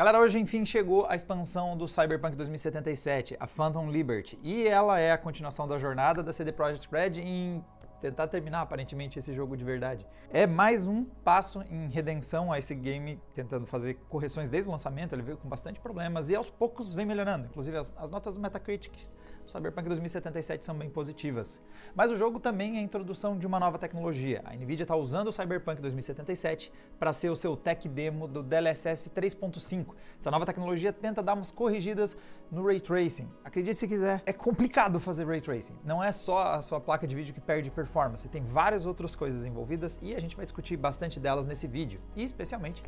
Galera, hoje enfim chegou a expansão do Cyberpunk 2077, a Phantom Liberty, e ela é a continuação da jornada da CD Projekt Red em tentar terminar aparentemente esse jogo de verdade. É mais um passo em redenção a esse game, tentando fazer correções desde o lançamento, ele veio com bastante problemas e aos poucos vem melhorando. Inclusive as, as notas do Metacritic Cyberpunk 2077 são bem positivas. Mas o jogo também é a introdução de uma nova tecnologia. A Nvidia está usando o Cyberpunk 2077 para ser o seu tech demo do DLSS 3.5. Essa nova tecnologia tenta dar umas corrigidas no ray tracing. Acredite se quiser, é complicado fazer ray tracing. Não é só a sua placa de vídeo que perde performance, tem várias outras coisas envolvidas e a gente vai discutir bastante delas nesse vídeo, e especialmente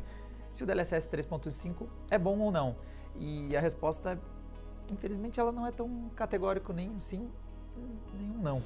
se o DLSS 3.5 é bom ou não. E a resposta é infelizmente ela não é tão categórico nem um sim, nem um não.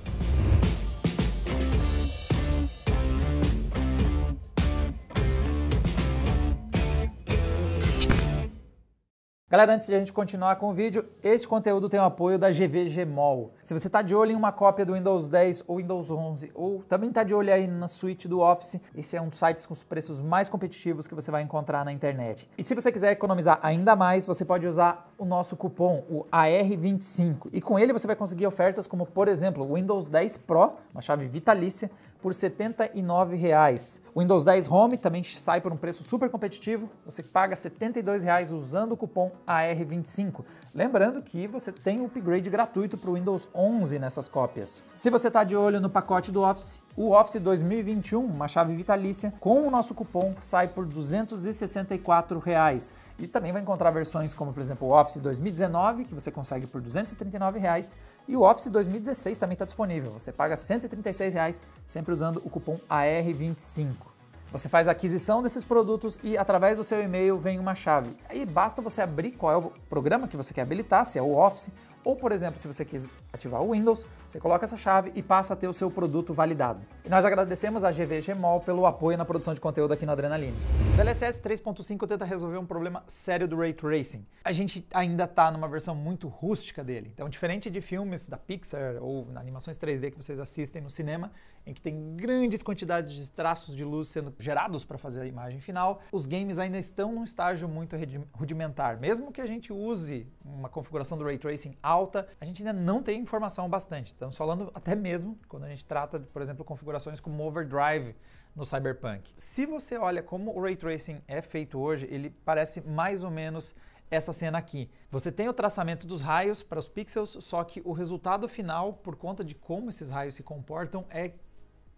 Galera, antes de a gente continuar com o vídeo, esse conteúdo tem o apoio da GVG Mall. Se você está de olho em uma cópia do Windows 10 ou Windows 11, ou também está de olho aí na suíte do Office, esse é um dos sites com os preços mais competitivos que você vai encontrar na internet. E se você quiser economizar ainda mais, você pode usar o nosso cupom, o AR25, e com ele você vai conseguir ofertas como, por exemplo, o Windows 10 Pro, uma chave vitalícia, por R$ 79,00. O Windows 10 Home também sai por um preço super competitivo, você paga R$ 72,00 usando o cupom AR25. Lembrando que você tem o upgrade gratuito para o Windows 11 nessas cópias. Se você está de olho no pacote do Office, o Office 2021, uma chave vitalícia, com o nosso cupom sai por R$ 264. Reais. E também vai encontrar versões como, por exemplo, o Office 2019, que você consegue por R$ 239, reais, e o Office 2016 também está disponível. Você paga R$ 136, reais, sempre usando o cupom AR25. Você faz a aquisição desses produtos e através do seu e-mail vem uma chave. Aí basta você abrir qual é o programa que você quer habilitar, se é o Office ou, por exemplo, se você quis ativar o Windows, você coloca essa chave e passa a ter o seu produto validado. E nós agradecemos a GV Gemol pelo apoio na produção de conteúdo aqui no Adrenaline. O DLSS 3.5 tenta resolver um problema sério do Ray Tracing. A gente ainda está numa versão muito rústica dele. Então, diferente de filmes da Pixar ou animações 3D que vocês assistem no cinema, em que tem grandes quantidades de traços de luz sendo gerados para fazer a imagem final, os games ainda estão num estágio muito rudimentar. Mesmo que a gente use uma configuração do ray tracing alta, a gente ainda não tem informação bastante. Estamos falando até mesmo quando a gente trata, por exemplo, configurações como overdrive no Cyberpunk. Se você olha como o ray tracing é feito hoje, ele parece mais ou menos essa cena aqui. Você tem o traçamento dos raios para os pixels, só que o resultado final, por conta de como esses raios se comportam, é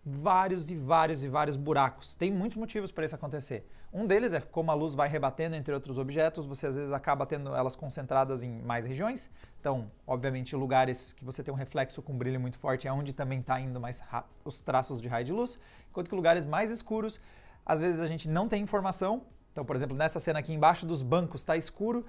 vários e vários e vários buracos. Tem muitos motivos para isso acontecer. Um deles é como a luz vai rebatendo entre outros objetos, você às vezes acaba tendo elas concentradas em mais regiões. Então, obviamente, lugares que você tem um reflexo com brilho muito forte é onde também está indo mais os traços de raio de luz, enquanto que lugares mais escuros, às vezes a gente não tem informação. Então, por exemplo, nessa cena aqui embaixo dos bancos está escuro,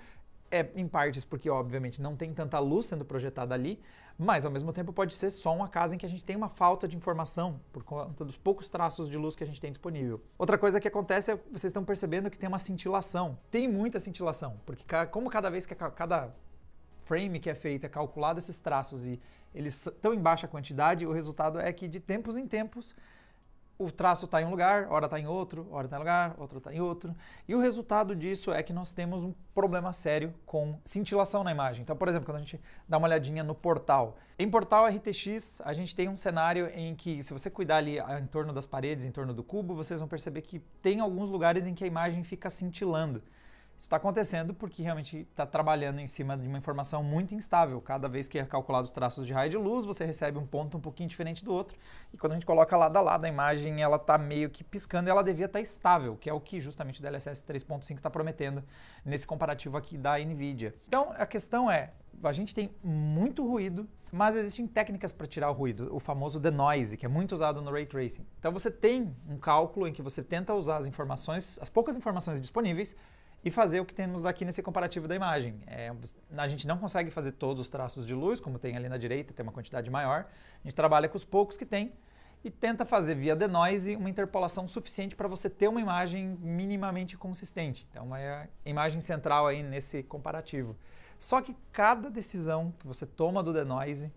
é em partes porque, obviamente, não tem tanta luz sendo projetada ali, mas ao mesmo tempo pode ser só uma casa em que a gente tem uma falta de informação por conta dos poucos traços de luz que a gente tem disponível. Outra coisa que acontece é vocês estão percebendo que tem uma cintilação. Tem muita cintilação, porque como cada vez que cada frame que é feito é calculado esses traços e eles estão em baixa quantidade, o resultado é que de tempos em tempos o traço está em um lugar, hora está em outro, hora está em lugar, outro está em outro. E o resultado disso é que nós temos um problema sério com cintilação na imagem. Então, por exemplo, quando a gente dá uma olhadinha no portal. Em portal RTX, a gente tem um cenário em que, se você cuidar ali ah, em torno das paredes, em torno do cubo, vocês vão perceber que tem alguns lugares em que a imagem fica cintilando. Isso está acontecendo porque realmente está trabalhando em cima de uma informação muito instável. Cada vez que é calculado os traços de raio de luz, você recebe um ponto um pouquinho diferente do outro. E quando a gente coloca lado a lado, a imagem ela está meio que piscando e ela devia estar tá estável, que é o que justamente o DLSS 3.5 está prometendo nesse comparativo aqui da NVIDIA. Então a questão é, a gente tem muito ruído, mas existem técnicas para tirar o ruído, o famoso denoise, que é muito usado no ray tracing. Então você tem um cálculo em que você tenta usar as informações, as poucas informações disponíveis, e fazer o que temos aqui nesse comparativo da imagem. É, a gente não consegue fazer todos os traços de luz, como tem ali na direita, tem uma quantidade maior. A gente trabalha com os poucos que tem e tenta fazer via denoise uma interpolação suficiente para você ter uma imagem minimamente consistente. Então, é a imagem central aí nesse comparativo. Só que cada decisão que você toma do denoise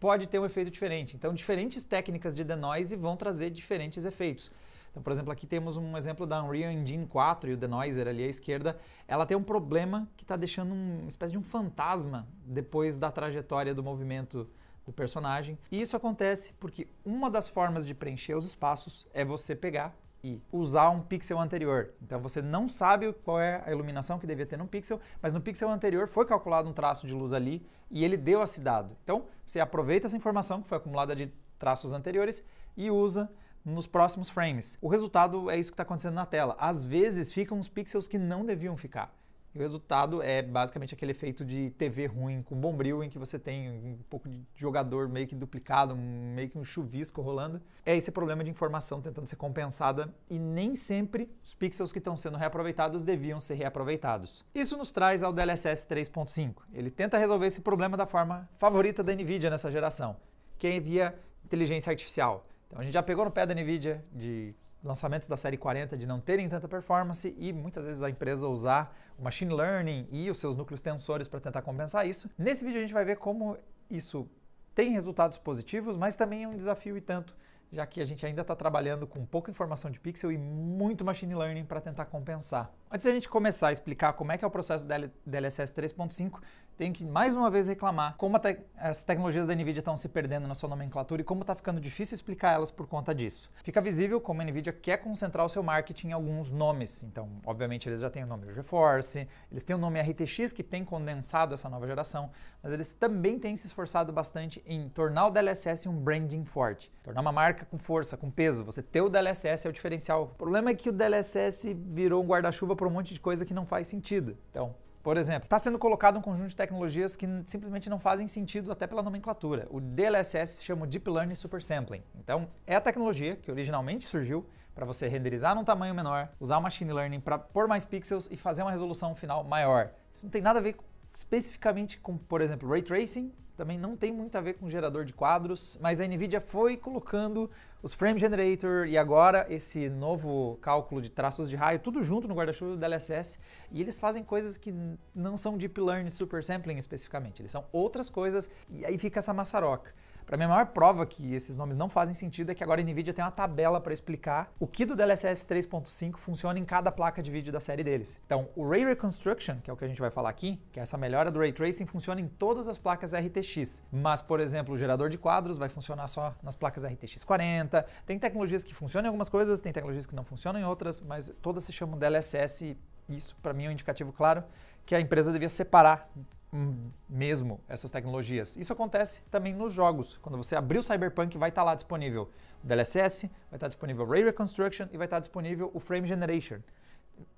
pode ter um efeito diferente. Então, diferentes técnicas de denoise vão trazer diferentes efeitos. Então, por exemplo, aqui temos um exemplo da Unreal Engine 4 e o denoiser ali à esquerda. Ela tem um problema que está deixando uma espécie de um fantasma depois da trajetória do movimento do personagem. E isso acontece porque uma das formas de preencher os espaços é você pegar e usar um pixel anterior. Então você não sabe qual é a iluminação que devia ter num pixel, mas no pixel anterior foi calculado um traço de luz ali e ele deu esse dado. Então você aproveita essa informação que foi acumulada de traços anteriores e usa nos próximos frames. O resultado é isso que está acontecendo na tela. Às vezes ficam uns pixels que não deviam ficar. E o resultado é basicamente aquele efeito de TV ruim com bombril em que você tem um pouco de jogador meio que duplicado, meio que um chuvisco rolando. É esse problema de informação tentando ser compensada e nem sempre os pixels que estão sendo reaproveitados deviam ser reaproveitados. Isso nos traz ao DLSS 3.5. Ele tenta resolver esse problema da forma favorita da Nvidia nessa geração, que é via inteligência artificial. Então a gente já pegou no pé da NVIDIA de lançamentos da série 40 de não terem tanta performance e muitas vezes a empresa usar o machine learning e os seus núcleos tensores para tentar compensar isso. Nesse vídeo a gente vai ver como isso tem resultados positivos, mas também é um desafio e tanto, já que a gente ainda está trabalhando com pouca informação de pixel e muito machine learning para tentar compensar. Antes de a gente começar a explicar como é que é o processo do DLSS 3.5, tenho que mais uma vez reclamar como te as tecnologias da NVIDIA estão se perdendo na sua nomenclatura e como está ficando difícil explicar elas por conta disso. Fica visível como a NVIDIA quer concentrar o seu marketing em alguns nomes. Então, obviamente, eles já têm o nome GeForce, eles têm o nome RTX, que tem condensado essa nova geração, mas eles também têm se esforçado bastante em tornar o DLSS um branding forte, tornar uma marca com força, com peso. Você ter o DLSS é o diferencial. O problema é que o DLSS virou um guarda-chuva para um monte de coisa que não faz sentido. Então, por exemplo, está sendo colocado um conjunto de tecnologias que simplesmente não fazem sentido até pela nomenclatura. O DLSS se chama Deep Learning Supersampling. Então, é a tecnologia que originalmente surgiu para você renderizar num tamanho menor, usar o machine learning para pôr mais pixels e fazer uma resolução final maior. Isso não tem nada a ver especificamente com, por exemplo, ray tracing também não tem muito a ver com gerador de quadros, mas a NVIDIA foi colocando os Frame Generator e agora esse novo cálculo de traços de raio, tudo junto no guarda-chuva do DLSS, e eles fazem coisas que não são Deep Learning Super Sampling especificamente, eles são outras coisas, e aí fica essa maçaroca. Para mim, a maior prova que esses nomes não fazem sentido é que agora a NVIDIA tem uma tabela para explicar o que do DLSS 3.5 funciona em cada placa de vídeo da série deles. Então, o Ray Reconstruction, que é o que a gente vai falar aqui, que é essa melhora do Ray Tracing, funciona em todas as placas RTX. Mas, por exemplo, o gerador de quadros vai funcionar só nas placas RTX 40. Tem tecnologias que funcionam em algumas coisas, tem tecnologias que não funcionam em outras, mas todas se chamam DLSS isso para mim é um indicativo claro que a empresa devia separar Hum, mesmo essas tecnologias. Isso acontece também nos jogos. Quando você abrir o Cyberpunk, vai estar tá lá disponível o DLSS, vai estar tá disponível o Ray Reconstruction e vai estar tá disponível o Frame Generation.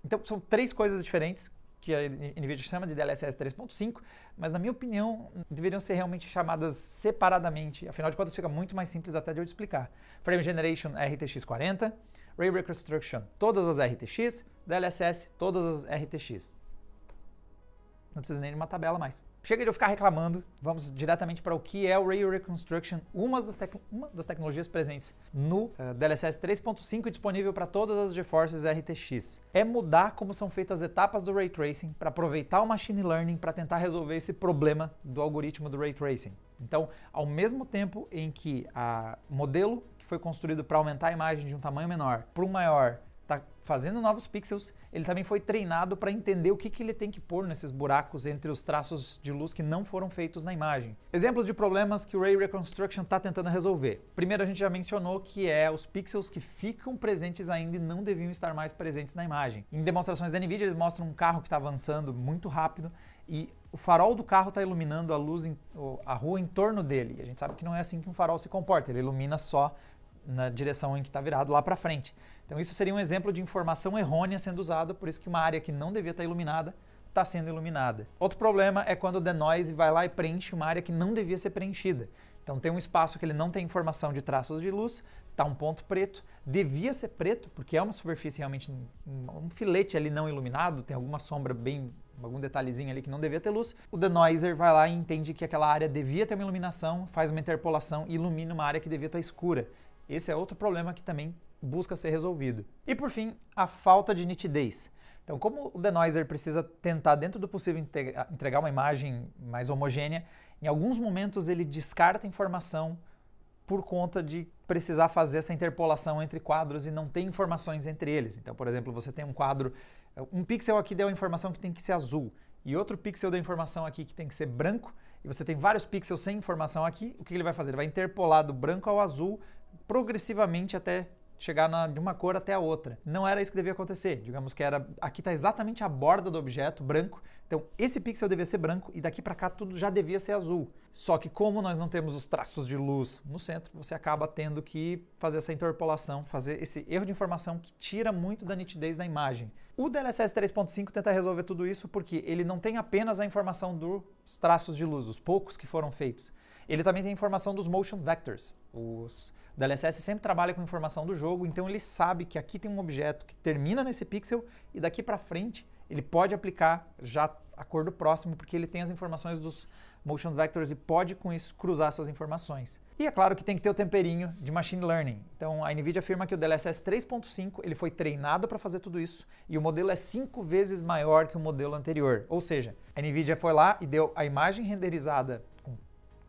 Então, são três coisas diferentes que a NVIDIA chama de DLSS 3.5, mas na minha opinião deveriam ser realmente chamadas separadamente, afinal de contas fica muito mais simples até de eu explicar. Frame Generation é RTX 40, Ray Reconstruction todas as RTX, DLSS todas as RTX. Não precisa nem de uma tabela mais. Chega de eu ficar reclamando, vamos diretamente para o que é o Ray Reconstruction, uma das, uma das tecnologias presentes no uh, DLSS 3.5 e disponível para todas as GeForces RTX. É mudar como são feitas as etapas do Ray Tracing para aproveitar o Machine Learning para tentar resolver esse problema do algoritmo do Ray Tracing. Então, ao mesmo tempo em que o modelo que foi construído para aumentar a imagem de um tamanho menor para um maior está fazendo novos pixels, ele também foi treinado para entender o que, que ele tem que pôr nesses buracos entre os traços de luz que não foram feitos na imagem. Exemplos de problemas que o Ray Reconstruction está tentando resolver. Primeiro a gente já mencionou que é os pixels que ficam presentes ainda e não deviam estar mais presentes na imagem. Em demonstrações da NVIDIA eles mostram um carro que está avançando muito rápido e o farol do carro está iluminando a luz, em, a rua em torno dele. a gente sabe que não é assim que um farol se comporta, ele ilumina só na direção em que está virado lá para frente. Então isso seria um exemplo de informação errônea sendo usada, por isso que uma área que não devia estar iluminada está sendo iluminada. Outro problema é quando o denoise vai lá e preenche uma área que não devia ser preenchida. Então tem um espaço que ele não tem informação de traços de luz, está um ponto preto, devia ser preto, porque é uma superfície realmente um filete ali não iluminado, tem alguma sombra bem algum detalhezinho ali que não devia ter luz, o denoiser vai lá e entende que aquela área devia ter uma iluminação, faz uma interpolação e ilumina uma área que devia estar escura. Esse é outro problema que também busca ser resolvido. E por fim, a falta de nitidez. Então, como o denoiser precisa tentar, dentro do possível, entregar uma imagem mais homogênea, em alguns momentos ele descarta informação por conta de precisar fazer essa interpolação entre quadros e não ter informações entre eles. Então, por exemplo, você tem um quadro, um pixel aqui deu a informação que tem que ser azul e outro pixel deu a informação aqui que tem que ser branco, e você tem vários pixels sem informação aqui, o que ele vai fazer? Ele vai interpolar do branco ao azul progressivamente até chegar na, de uma cor até a outra. Não era isso que devia acontecer. Digamos que era aqui está exatamente a borda do objeto branco. Então esse pixel devia ser branco e daqui para cá tudo já devia ser azul. Só que como nós não temos os traços de luz no centro, você acaba tendo que fazer essa interpolação, fazer esse erro de informação que tira muito da nitidez da imagem. O DLSS 3.5 tenta resolver tudo isso porque ele não tem apenas a informação dos traços de luz, os poucos que foram feitos. Ele também tem informação dos motion vectors. Os o DLSS sempre trabalha com informação do jogo, então ele sabe que aqui tem um objeto que termina nesse pixel e daqui para frente ele pode aplicar já a cor do próximo, porque ele tem as informações dos motion vectors e pode com isso cruzar essas informações. E é claro que tem que ter o temperinho de machine learning. Então a Nvidia afirma que o DLSS 3.5 ele foi treinado para fazer tudo isso e o modelo é cinco vezes maior que o modelo anterior. Ou seja, a Nvidia foi lá e deu a imagem renderizada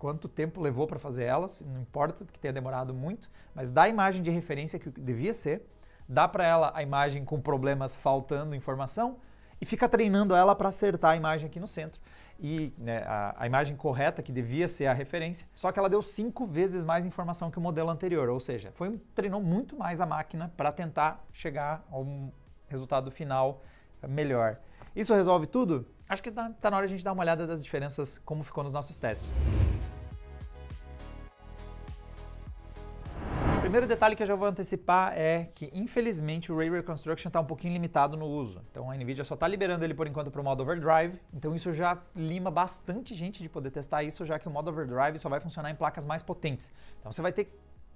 quanto tempo levou para fazer elas, não importa que tenha demorado muito, mas dá a imagem de referência que devia ser, dá para ela a imagem com problemas faltando informação e fica treinando ela para acertar a imagem aqui no centro. E né, a, a, imagem correta, que devia ser a referência, só que ela deu cinco vezes mais informação que o modelo anterior, ou seja, foi, treinou muito mais a máquina para tentar chegar a um resultado final melhor. Isso resolve tudo? Acho que está tá na hora de a gente dar uma olhada das diferenças, como ficou nos nossos testes. primeiro detalhe que eu já vou antecipar é que, infelizmente, o Ray Reconstruction está um pouquinho limitado no uso. Então a NVIDIA só está liberando ele por enquanto para o modo overdrive, então isso já lima bastante gente de poder testar isso, já que o modo overdrive só vai funcionar em placas mais potentes. Então você vai ter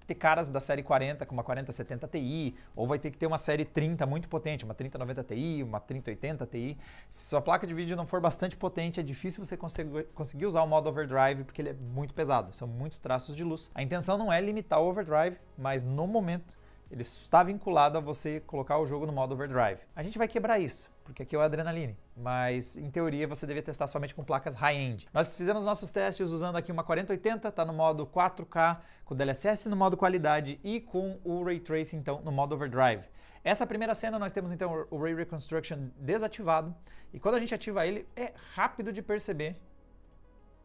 ter caras da série 40 com uma 4070 Ti, ou vai ter que ter uma série 30 muito potente, uma 3090 Ti, uma 3080 Ti. Se sua placa de vídeo não for bastante potente, é difícil você conseguir usar o modo overdrive porque ele é muito pesado, são muitos traços de luz. A intenção não é limitar o overdrive, mas no momento ele está vinculado a você colocar o jogo no modo overdrive. A gente vai quebrar isso porque aqui é o adrenaline. Mas, em teoria, você deveria testar somente com placas high-end. Nós fizemos nossos testes usando aqui uma 4080, está no modo 4K, com DLSS no modo qualidade e com o Ray Tracing, então, no modo Overdrive. Essa primeira cena nós temos, então, o Ray Reconstruction desativado. E quando a gente ativa ele, é rápido de perceber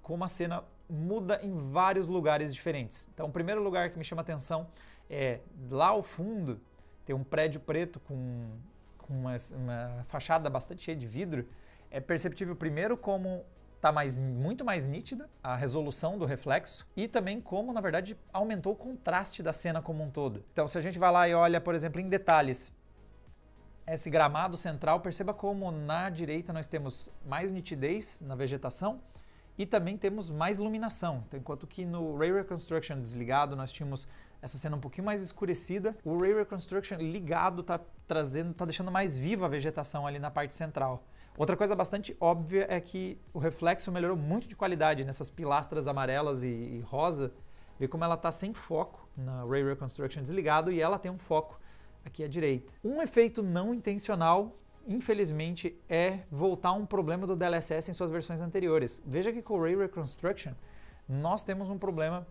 como a cena muda em vários lugares diferentes. Então, o primeiro lugar que me chama atenção é lá ao fundo, tem um prédio preto com com uma, uma fachada bastante cheia de vidro, é perceptível primeiro como está mais, muito mais nítida a resolução do reflexo e também como, na verdade, aumentou o contraste da cena como um todo. Então, se a gente vai lá e olha, por exemplo, em detalhes, esse gramado central, perceba como na direita nós temos mais nitidez na vegetação e também temos mais iluminação. Então, enquanto que no Ray Reconstruction desligado nós tínhamos essa cena um pouquinho mais escurecida. O Ray Reconstruction ligado tá trazendo, tá deixando mais viva a vegetação ali na parte central. Outra coisa bastante óbvia é que o reflexo melhorou muito de qualidade nessas pilastras amarelas e, e rosa. Vê como ela tá sem foco na Ray Reconstruction desligado e ela tem um foco aqui à direita. Um efeito não intencional infelizmente, é voltar um problema do DLSS em suas versões anteriores. Veja que com o Ray Reconstruction, nós temos um problema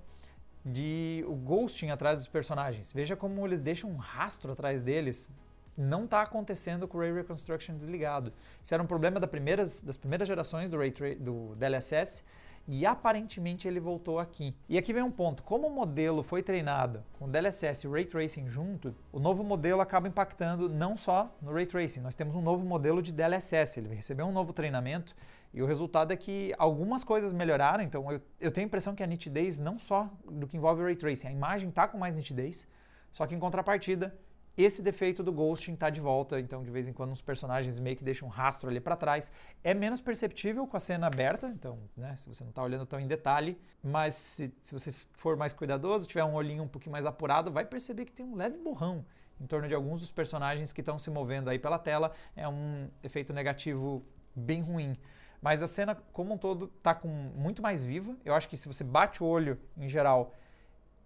de o ghosting atrás dos personagens. Veja como eles deixam um rastro atrás deles. Não está acontecendo com o Ray Reconstruction desligado. Isso era um problema das primeiras, das primeiras gerações do, Ray, do DLSS e aparentemente ele voltou aqui. E aqui vem um ponto: como o modelo foi treinado com DLSS e Ray Tracing junto, o novo modelo acaba impactando não só no Ray Tracing, nós temos um novo modelo de DLSS, ele recebeu um novo treinamento e o resultado é que algumas coisas melhoraram, então eu, eu tenho a impressão que a nitidez não só do que envolve o Ray Tracing, a imagem está com mais nitidez, só que em contrapartida esse defeito do ghosting está de volta, então de vez em quando os personagens meio que deixam um rastro ali para trás. É menos perceptível com a cena aberta, então, né, se você não está olhando tão em detalhe, mas se, se você for mais cuidadoso, tiver um olhinho um pouquinho mais apurado, vai perceber que tem um leve borrão em torno de alguns dos personagens que estão se movendo aí pela tela. É um efeito negativo bem ruim. Mas a cena como um todo tá com muito mais viva. Eu acho que se você bate o olho em geral,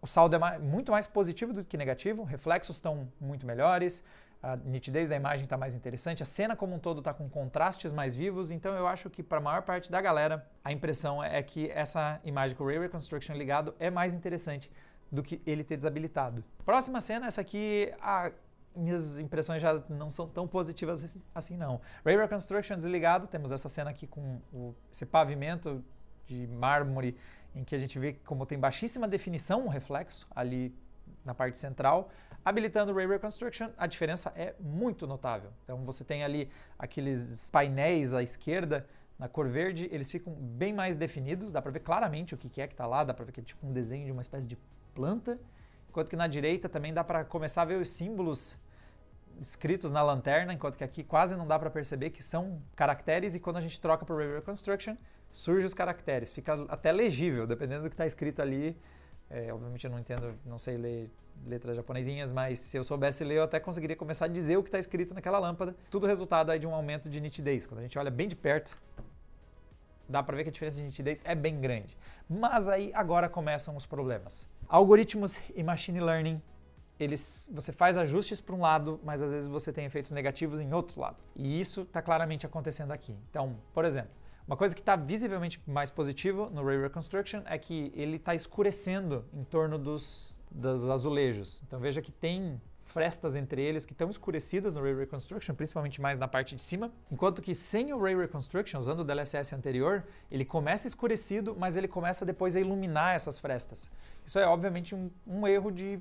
o saldo é mais, muito mais positivo do que negativo, reflexos estão muito melhores, a nitidez da imagem está mais interessante, a cena como um todo está com contrastes mais vivos, então eu acho que para a maior parte da galera a impressão é que essa imagem com o Ray Reconstruction ligado é mais interessante do que ele ter desabilitado. Próxima cena, essa aqui, a, minhas impressões já não são tão positivas assim, assim não. Ray Reconstruction desligado, temos essa cena aqui com o, esse pavimento de mármore em que a gente vê como tem baixíssima definição um reflexo ali na parte central. Habilitando Ray Reconstruction, a diferença é muito notável. Então você tem ali aqueles painéis à esquerda na cor verde, eles ficam bem mais definidos, dá para ver claramente o que é que está lá, dá para ver que é tipo um desenho de uma espécie de planta. Enquanto que na direita também dá para começar a ver os símbolos escritos na lanterna, enquanto que aqui quase não dá para perceber que são caracteres e quando a gente troca para Ray Reconstruction, surge os caracteres, fica até legível, dependendo do que está escrito ali. É, obviamente eu não entendo, não sei ler letras japonesinhas, mas se eu soubesse ler, eu até conseguiria começar a dizer o que está escrito naquela lâmpada. Tudo resultado aí de um aumento de nitidez. Quando a gente olha bem de perto, dá para ver que a diferença de nitidez é bem grande. Mas aí agora começam os problemas. Algoritmos e machine learning eles, você faz ajustes para um lado, mas às vezes você tem efeitos negativos em outro lado. E isso está claramente acontecendo aqui. Então, por exemplo, uma coisa que está visivelmente mais positivo no Ray Reconstruction é que ele está escurecendo em torno dos, dos azulejos. Então veja que tem frestas entre eles que estão escurecidas no Ray Reconstruction, principalmente mais na parte de cima. Enquanto que sem o Ray Reconstruction, usando o DLSS anterior, ele começa escurecido, mas ele começa depois a iluminar essas frestas. Isso é obviamente um, um erro de,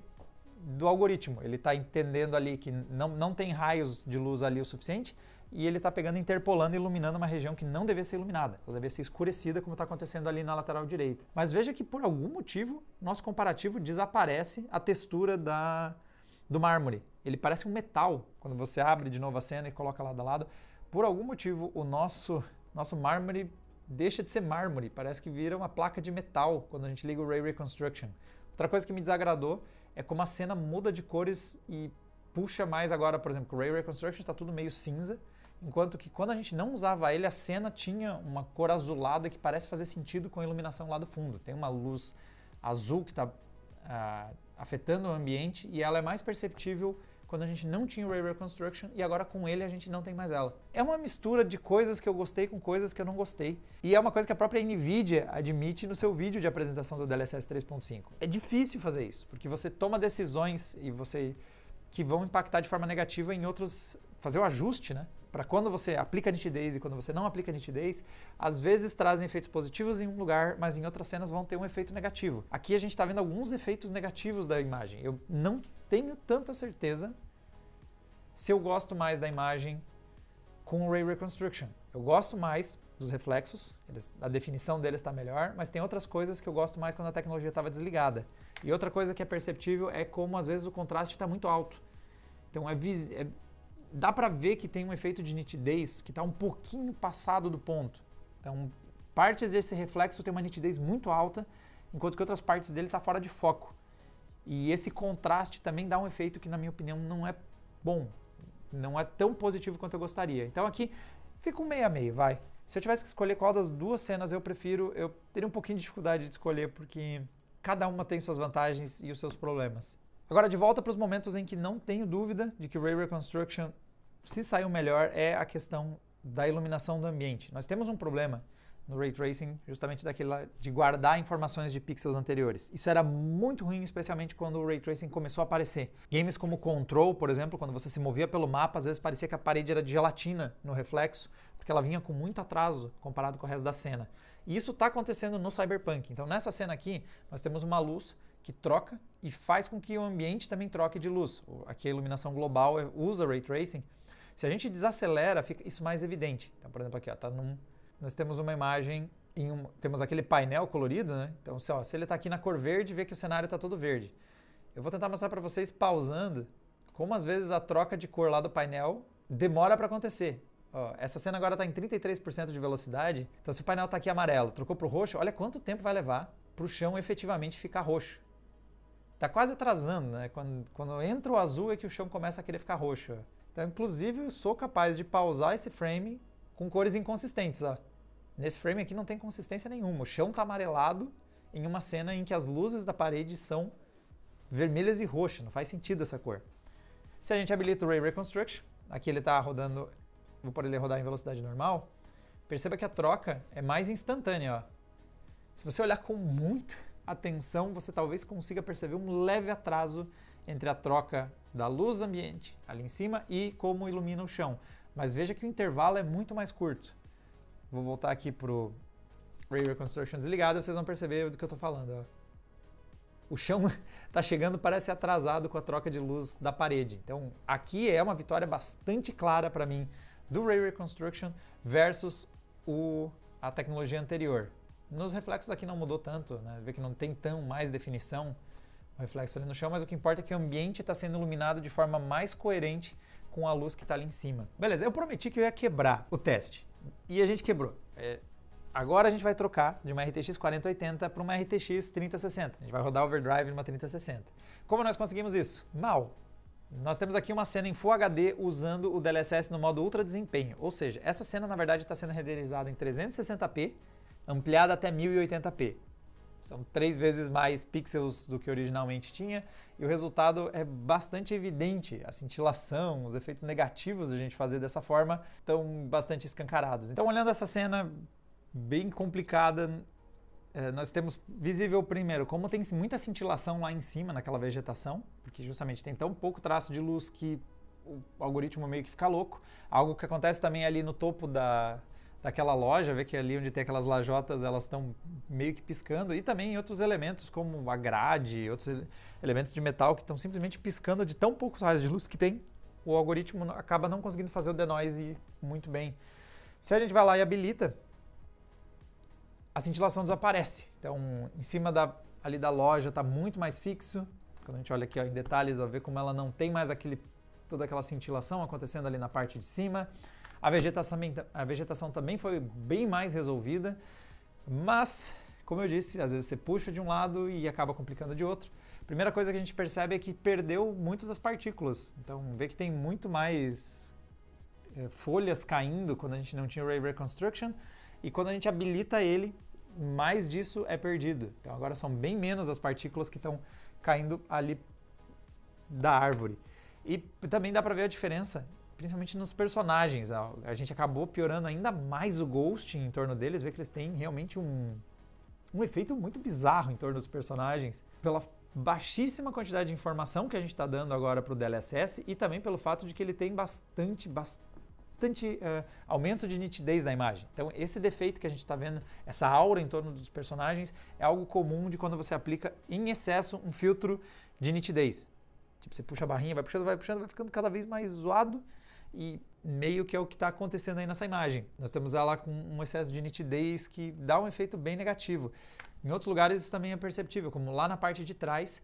do algoritmo. Ele está entendendo ali que não, não tem raios de luz ali o suficiente, e ele está pegando, interpolando, iluminando uma região que não deveria ser iluminada, ela deveria ser escurecida, como está acontecendo ali na lateral direita. Mas veja que por algum motivo, nosso comparativo desaparece a textura da, do mármore. Ele parece um metal quando você abre de novo a cena e coloca lado a lado. Por algum motivo, o nosso, nosso mármore deixa de ser mármore, parece que vira uma placa de metal quando a gente liga o Ray Reconstruction. Outra coisa que me desagradou é como a cena muda de cores e puxa mais agora, por exemplo, o Ray Reconstruction está tudo meio cinza Enquanto que quando a gente não usava ele, a cena tinha uma cor azulada que parece fazer sentido com a iluminação lá do fundo. Tem uma luz azul que está uh, ah, afetando o ambiente e ela é mais perceptível quando a gente não tinha o Ray Reconstruction e agora com ele a gente não tem mais ela. É uma mistura de coisas que eu gostei com coisas que eu não gostei. E é uma coisa que a própria NVIDIA admite no seu vídeo de apresentação do DLSS 3.5. É difícil fazer isso, porque você toma decisões e você que vão impactar de forma negativa em outros fazer o ajuste, né? Para quando você aplica nitidez e quando você não aplica nitidez, às vezes trazem efeitos positivos em um lugar, mas em outras cenas vão ter um efeito negativo. Aqui a gente está vendo alguns efeitos negativos da imagem. Eu não tenho tanta certeza se eu gosto mais da imagem com Ray Reconstruction. Eu gosto mais dos reflexos, eles, a definição deles está melhor, mas tem outras coisas que eu gosto mais quando a tecnologia estava desligada. E outra coisa que é perceptível é como às vezes o contraste está muito alto. Então é, é, dá para ver que tem um efeito de nitidez que está um pouquinho passado do ponto. Então, partes desse reflexo tem uma nitidez muito alta, enquanto que outras partes dele está fora de foco. E esse contraste também dá um efeito que, na minha opinião, não é bom. Não é tão positivo quanto eu gostaria. Então aqui fica um meio a meio, vai. Se eu tivesse que escolher qual das duas cenas eu prefiro, eu teria um pouquinho de dificuldade de escolher, porque cada uma tem suas vantagens e os seus problemas. Agora, de volta para os momentos em que não tenho dúvida de que Ray Reconstruction se saiu melhor é a questão da iluminação do ambiente. Nós temos um problema no ray tracing, justamente daquele de guardar informações de pixels anteriores. Isso era muito ruim, especialmente quando o ray tracing começou a aparecer. Games como Control, por exemplo, quando você se movia pelo mapa, às vezes parecia que a parede era de gelatina no reflexo, porque ela vinha com muito atraso comparado com o resto da cena. E isso está acontecendo no Cyberpunk. Então, nessa cena aqui, nós temos uma luz que troca e faz com que o ambiente também troque de luz. Aqui a iluminação global é, usa ray tracing se a gente desacelera, fica isso mais evidente. Então, por exemplo, aqui, ó, tá num, nós temos uma imagem, um, temos aquele painel colorido, né? Então, se, ó, se ele está aqui na cor verde, vê que o cenário está todo verde. Eu vou tentar mostrar para vocês, pausando, como às vezes a troca de cor lá do painel demora para acontecer. essa cena agora está em 33% de velocidade, então se o painel está aqui amarelo, trocou para o roxo, olha quanto tempo vai levar para o chão efetivamente ficar roxo. Está quase atrasando, né? Quando, quando entra o azul é que o chão começa a querer ficar roxo. Então, inclusive, eu sou capaz de pausar esse frame com cores inconsistentes. Ó. Nesse frame aqui não tem consistência nenhuma. O chão está amarelado em uma cena em que as luzes da parede são vermelhas e roxas. Não faz sentido essa cor. Se a gente habilita o Ray Reconstruction, aqui ele está rodando, vou poder ele rodar em velocidade normal, perceba que a troca é mais instantânea. Ó. Se você olhar com muita atenção, você talvez consiga perceber um leve atraso entre a troca da luz ambiente ali em cima e como ilumina o chão. Mas veja que o intervalo é muito mais curto. Vou voltar aqui pro Ray Reconstruction desligado, vocês vão perceber do que eu estou falando. O chão está chegando, parece atrasado com a troca de luz da parede. Então aqui é uma vitória bastante clara para mim do Ray Reconstruction versus o, a tecnologia anterior. Nos reflexos aqui não mudou tanto, né? vê que não tem tão mais definição, reflexo ali no chão, mas o que importa é que o ambiente está sendo iluminado de forma mais coerente com a luz que está ali em cima. Beleza, eu prometi que eu ia quebrar o teste e a gente quebrou. É, agora a gente vai trocar de uma RTX 4080 para uma RTX 3060. A gente vai rodar overdrive numa 3060. Como nós conseguimos isso? Mal. Nós temos aqui uma cena em Full HD usando o DLSS no modo Ultra Desempenho, ou seja, essa cena na verdade está sendo renderizada em 360p, ampliada até 1080p são três vezes mais pixels do que originalmente tinha, e o resultado é bastante evidente, a cintilação, os efeitos negativos de a gente fazer dessa forma estão bastante escancarados. Então, olhando essa cena bem complicada, eh, nós temos visível primeiro como tem muita cintilação lá em cima naquela vegetação, porque justamente tem tão pouco traço de luz que o algoritmo meio que fica louco. Algo que acontece também ali no topo da, daquela loja, ver que ali onde tem aquelas lajotas elas estão meio que piscando e também outros elementos como a grade, outros elementos de metal que estão simplesmente piscando de tão poucos raios de luz que tem, o algoritmo acaba não conseguindo fazer o denoise muito bem. Se a gente vai lá e habilita, a cintilação desaparece. Então, em cima da, ali da loja está muito mais fixo. Quando a gente olha aqui ó, em detalhes, ó, vê como ela não tem mais aquele, toda aquela cintilação acontecendo ali na parte de cima. A vegetação, a vegetação também foi bem mais resolvida, mas, como eu disse, às vezes você puxa de um lado e acaba complicando de outro. Primeira coisa que a gente percebe é que perdeu muitas das partículas, então vê que tem muito mais é, folhas caindo quando a gente não tinha o Ray Reconstruction, e quando a gente habilita ele, mais disso é perdido. Então agora são bem menos as partículas que estão caindo ali da árvore. E também dá para ver a diferença principalmente nos personagens. A, a, gente acabou piorando ainda mais o ghost em torno deles, ver que eles têm realmente um, um efeito muito bizarro em torno dos personagens, pela baixíssima quantidade de informação que a gente está dando agora para o DLSS e também pelo fato de que ele tem bastante, bastante uh, aumento de nitidez da imagem. Então esse defeito que a gente está vendo, essa aura em torno dos personagens, é algo comum de quando você aplica em excesso um filtro de nitidez. Tipo, você puxa a barrinha, vai puxando, vai puxando, vai ficando cada vez mais zoado e meio que é o que está acontecendo aí nessa imagem. Nós temos ela com um excesso de nitidez que dá um efeito bem negativo. Em outros lugares isso também é perceptível, como lá na parte de trás.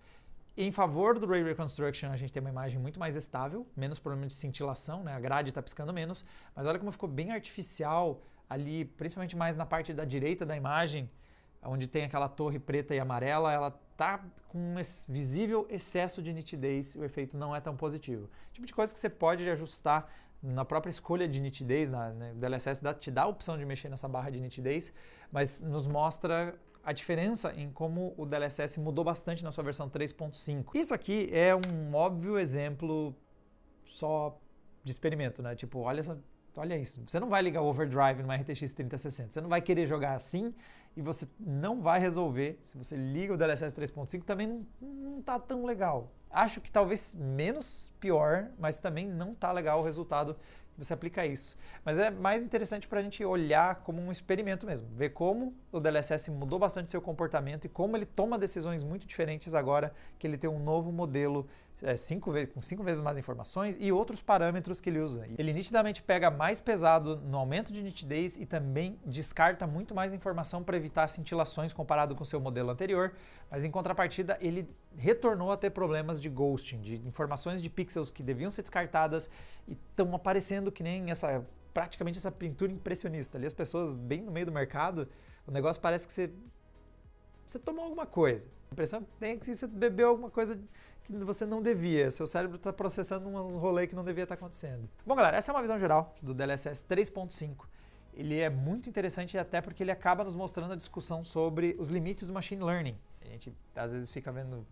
Em favor do Ray Reconstruction, a gente tem uma imagem muito mais estável, menos problema de cintilação, né? a grade está piscando menos, mas olha como ficou bem artificial ali, principalmente mais na parte da direita da imagem, onde tem aquela torre preta e amarela, ela tá com um visível excesso de nitidez, o efeito não é tão positivo. Tipo de coisa que você pode ajustar na própria escolha de nitidez, na, né, é o DLSS dá, te dá a opção de mexer nessa barra de nitidez, mas nos mostra a diferença em como o DLSS é mudou bastante na sua versão 3.5. Isso aqui é um óbvio exemplo só de experimento, né? Tipo, olha essa olha isso. Você não vai ligar o overdrive numa RTX 3060. Você não vai querer jogar assim, e você não vai resolver. Se você liga o DLSS 3.5, também não, está tão legal. Acho que talvez menos pior, mas também não está legal o resultado que você aplica isso. Mas é mais interessante para a gente olhar como um experimento mesmo, ver como o DLSS mudou bastante seu comportamento e como ele toma decisões muito diferentes agora que ele tem um novo modelo é, cinco vezes, com cinco vezes mais informações e outros parâmetros que ele usa. Ele nitidamente pega mais pesado no aumento de nitidez e também descarta muito mais informação para evitar cintilações comparado com seu modelo anterior, mas em contrapartida ele retornou a ter problemas de ghosting, de informações de pixels que deviam ser descartadas e estão aparecendo que nem essa praticamente essa pintura impressionista ali, as pessoas bem no meio do mercado, o negócio parece que você você tomou alguma coisa. A impressão que tem é que você bebeu alguma coisa que você não devia. Seu cérebro está processando uns rolês que não devia estar tá acontecendo. Bom, galera, essa é uma visão geral do DLSS 3.5. Ele é muito interessante até porque ele acaba nos mostrando a discussão sobre os limites do machine learning. A gente às vezes fica vendo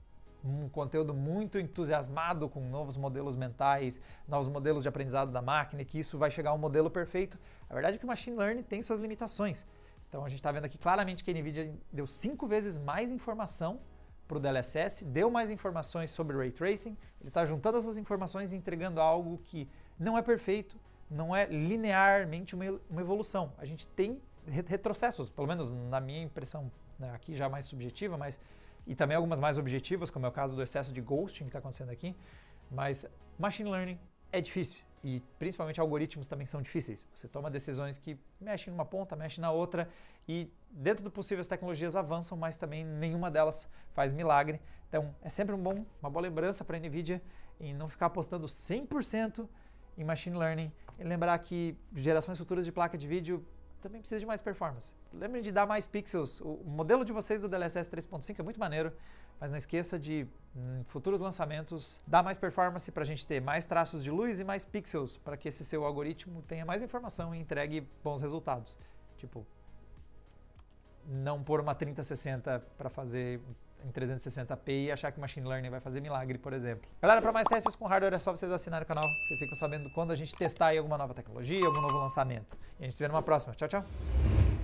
um conteúdo muito entusiasmado com novos modelos mentais, novos modelos de aprendizado da máquina, e que isso vai chegar a um modelo perfeito. A verdade é que o machine learning tem suas limitações. Então a gente está vendo aqui claramente que a NVIDIA deu cinco vezes mais informação para o DLSS, deu mais informações sobre Ray Tracing, ele está juntando essas informações e entregando algo que não é perfeito, não é linearmente uma, evolução. A gente tem retrocessos, pelo menos na minha impressão né, aqui já mais subjetiva, mas e também algumas mais objetivas, como é o caso do excesso de ghosting que está acontecendo aqui. Mas machine learning é difícil, e principalmente algoritmos também são difíceis. Você toma decisões que mexem numa ponta, mexem na outra e dentro do possível as tecnologias avançam, mas também nenhuma delas faz milagre. Então é sempre um bom, uma boa lembrança para a NVIDIA em não ficar apostando 100% em machine learning e lembrar que gerações futuras de placa de vídeo também precisa de mais performance. Lembrem de dar mais pixels. O modelo de vocês do DLSS 3.5 é muito maneiro, mas não esqueça de, em hum, futuros lançamentos, dar mais performance para a gente ter mais traços de luz e mais pixels, para que esse seu algoritmo tenha mais informação e entregue bons resultados. Tipo, não pôr uma 3060 para fazer em 360p e achar que machine learning vai fazer milagre, por exemplo. Galera, para mais testes com hardware é só vocês assinarem o canal, vocês ficam sabendo quando a gente testar alguma nova tecnologia, algum novo lançamento. E a gente se vê numa próxima. Tchau, tchau.